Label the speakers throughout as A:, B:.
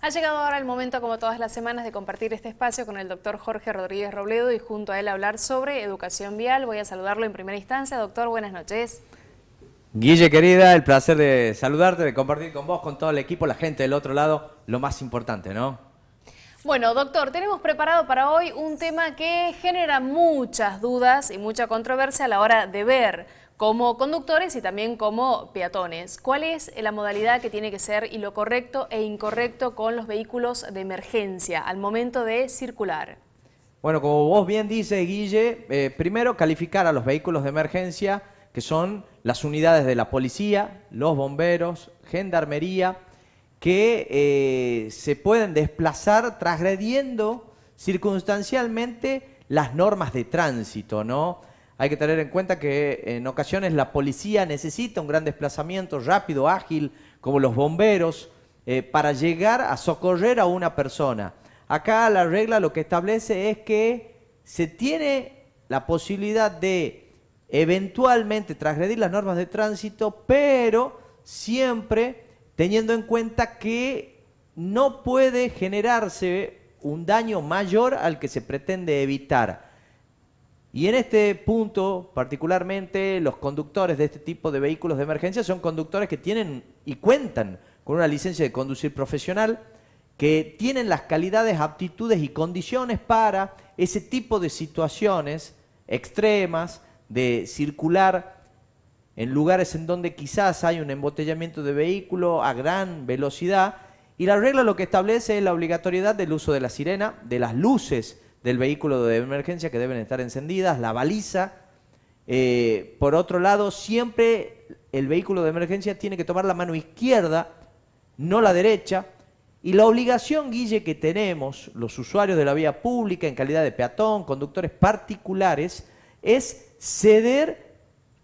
A: Ha llegado ahora el momento, como todas las semanas, de compartir este espacio con el doctor Jorge Rodríguez Robledo y junto a él hablar sobre educación vial. Voy a saludarlo en primera instancia. Doctor, buenas noches.
B: Guille, querida, el placer de saludarte, de compartir con vos, con todo el equipo, la gente del otro lado, lo más importante, ¿no?
A: Bueno, doctor, tenemos preparado para hoy un tema que genera muchas dudas y mucha controversia a la hora de ver como conductores y también como peatones. ¿Cuál es la modalidad que tiene que ser y lo correcto e incorrecto con los vehículos de emergencia al momento de circular?
B: Bueno, como vos bien dices, Guille, eh, primero calificar a los vehículos de emergencia, que son las unidades de la policía, los bomberos, gendarmería, que eh, se pueden desplazar transgrediendo circunstancialmente las normas de tránsito, ¿no? Hay que tener en cuenta que en ocasiones la policía necesita un gran desplazamiento rápido, ágil, como los bomberos, eh, para llegar a socorrer a una persona. Acá la regla lo que establece es que se tiene la posibilidad de eventualmente transgredir las normas de tránsito, pero siempre teniendo en cuenta que no puede generarse un daño mayor al que se pretende evitar. Y en este punto, particularmente, los conductores de este tipo de vehículos de emergencia son conductores que tienen y cuentan con una licencia de conducir profesional, que tienen las calidades, aptitudes y condiciones para ese tipo de situaciones extremas, de circular en lugares en donde quizás hay un embotellamiento de vehículo a gran velocidad. Y la regla lo que establece es la obligatoriedad del uso de la sirena, de las luces del vehículo de emergencia que deben estar encendidas, la baliza. Eh, por otro lado, siempre el vehículo de emergencia tiene que tomar la mano izquierda, no la derecha. Y la obligación, Guille, que tenemos los usuarios de la vía pública en calidad de peatón, conductores particulares, es ceder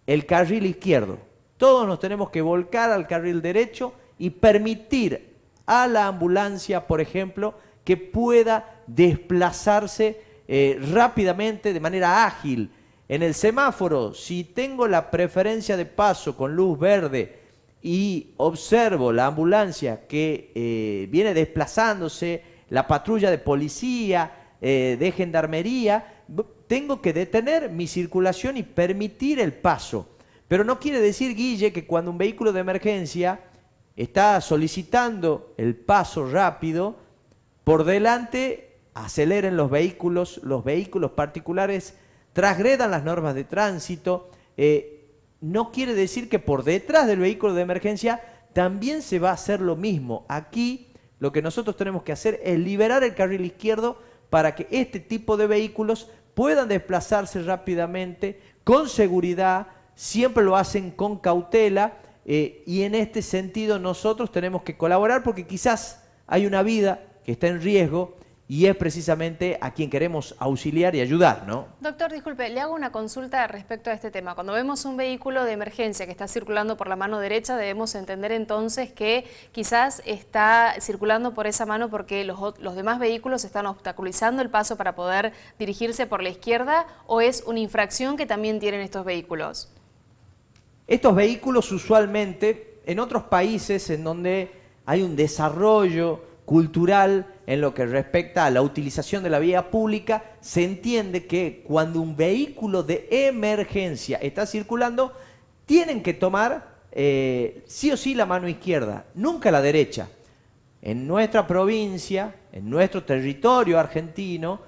B: el carril izquierdo. Todos nos tenemos que volcar al carril derecho y permitir a la ambulancia, por ejemplo, que pueda desplazarse eh, rápidamente, de manera ágil. En el semáforo, si tengo la preferencia de paso con luz verde y observo la ambulancia que eh, viene desplazándose, la patrulla de policía, eh, de gendarmería, tengo que detener mi circulación y permitir el paso. Pero no quiere decir, Guille, que cuando un vehículo de emergencia está solicitando el paso rápido, por delante aceleren los vehículos, los vehículos particulares transgredan las normas de tránsito, eh, no quiere decir que por detrás del vehículo de emergencia también se va a hacer lo mismo. Aquí lo que nosotros tenemos que hacer es liberar el carril izquierdo para que este tipo de vehículos puedan desplazarse rápidamente, con seguridad, siempre lo hacen con cautela eh, y en este sentido nosotros tenemos que colaborar porque quizás hay una vida que está en riesgo y es precisamente a quien queremos auxiliar y ayudar, ¿no?
A: Doctor, disculpe, le hago una consulta respecto a este tema. Cuando vemos un vehículo de emergencia que está circulando por la mano derecha, debemos entender entonces que quizás está circulando por esa mano porque los, los demás vehículos están obstaculizando el paso para poder dirigirse por la izquierda o es una infracción que también tienen estos vehículos.
B: Estos vehículos usualmente en otros países en donde hay un desarrollo cultural en lo que respecta a la utilización de la vía pública, se entiende que cuando un vehículo de emergencia está circulando, tienen que tomar eh, sí o sí la mano izquierda, nunca la derecha. En nuestra provincia, en nuestro territorio argentino,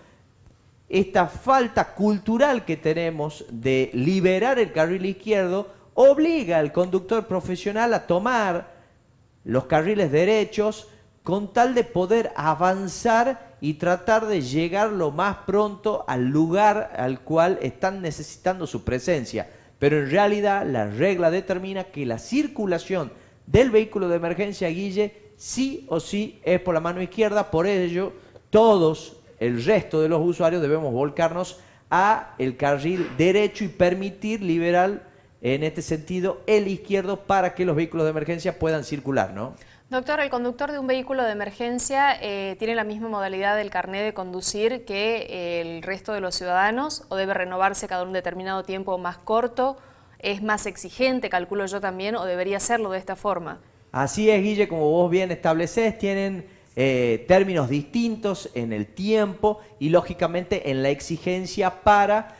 B: esta falta cultural que tenemos de liberar el carril izquierdo obliga al conductor profesional a tomar los carriles derechos, con tal de poder avanzar y tratar de llegar lo más pronto al lugar al cual están necesitando su presencia. Pero en realidad la regla determina que la circulación del vehículo de emergencia Guille sí o sí es por la mano izquierda, por ello todos el resto de los usuarios debemos volcarnos a el carril derecho y permitir liberar en este sentido el izquierdo para que los vehículos de emergencia puedan circular, ¿no?
A: Doctor, el conductor de un vehículo de emergencia eh, tiene la misma modalidad del carnet de conducir que eh, el resto de los ciudadanos o debe renovarse cada un determinado tiempo más corto, es más exigente, calculo yo también, o debería serlo de esta forma.
B: Así es, Guille, como vos bien estableces, tienen eh, términos distintos en el tiempo y lógicamente en la exigencia para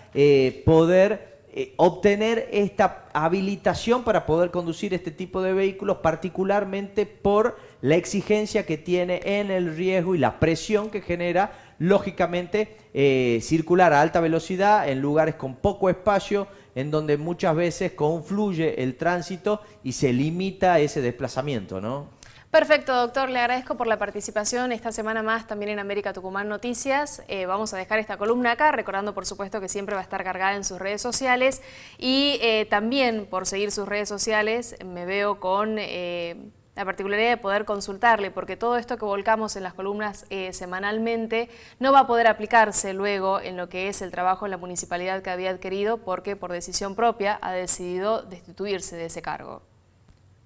B: poder eh, obtener esta habilitación para poder conducir este tipo de vehículos, particularmente por la exigencia que tiene en el riesgo y la presión que genera, lógicamente, eh, circular a alta velocidad en lugares con poco espacio, en donde muchas veces confluye el tránsito y se limita ese desplazamiento, ¿no?
A: Perfecto, doctor. Le agradezco por la participación esta semana más también en América Tucumán Noticias. Eh, vamos a dejar esta columna acá, recordando por supuesto que siempre va a estar cargada en sus redes sociales y eh, también por seguir sus redes sociales me veo con... Eh, la particularidad de poder consultarle, porque todo esto que volcamos en las columnas semanalmente no va a poder aplicarse luego en lo que es el trabajo en la municipalidad que había adquirido, porque por decisión propia ha decidido destituirse de ese cargo.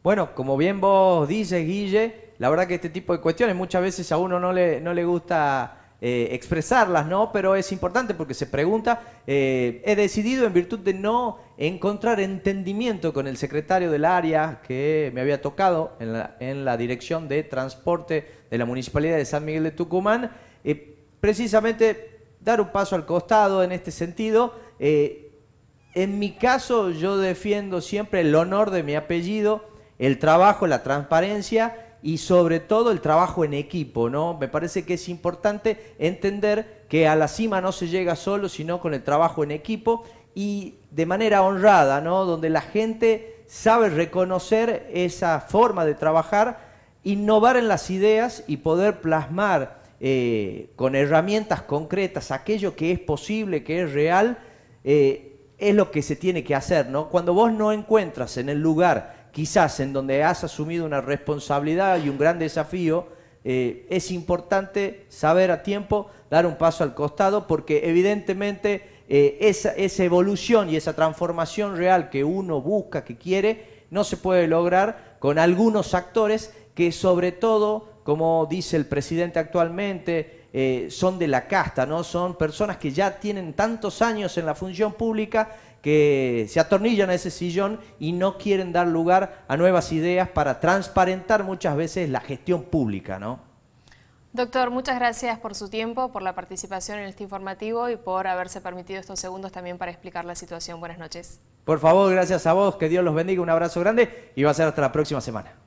B: Bueno, como bien vos dices, Guille, la verdad que este tipo de cuestiones muchas veces a uno no le, no le gusta eh, expresarlas, ¿no? Pero es importante porque se pregunta, eh, he decidido en virtud de no encontrar entendimiento con el secretario del área que me había tocado en la, en la dirección de transporte de la Municipalidad de San Miguel de Tucumán, eh, precisamente dar un paso al costado en este sentido. en mi caso yo defiendo siempre el honor de mi apellido, el trabajo, la transparencia y sobre todo el trabajo en equipo, ¿no? Me parece que es importante entender que a la cima no se llega solo, sino con el trabajo en equipo y de manera honrada, ¿no? Donde la gente sabe reconocer esa forma de trabajar, innovar en las ideas y poder plasmar eh, con herramientas concretas aquello que es posible, que es real, eh, es lo que se tiene que hacer, Cuando vos no encuentras en el lugar quizás en donde has asumido una responsabilidad y un gran desafío, eh, es importante saber a tiempo dar un paso al costado porque evidentemente eh, esa, evolución y esa transformación real que uno busca, que quiere, no se puede lograr con algunos actores que sobre todo, como dice el presidente actualmente, eh, son de la casta, ¿no? Son personas que ya tienen tantos años en la función pública que se atornillan a ese sillón y no quieren dar lugar a nuevas ideas para transparentar muchas veces la gestión pública, ¿no?
A: Doctor, muchas gracias por su tiempo, por la participación en este informativo y por haberse permitido estos segundos también para explicar la situación. Buenas noches.
B: Por favor, gracias a vos, que Dios los bendiga, un abrazo grande y va a ser hasta la próxima semana.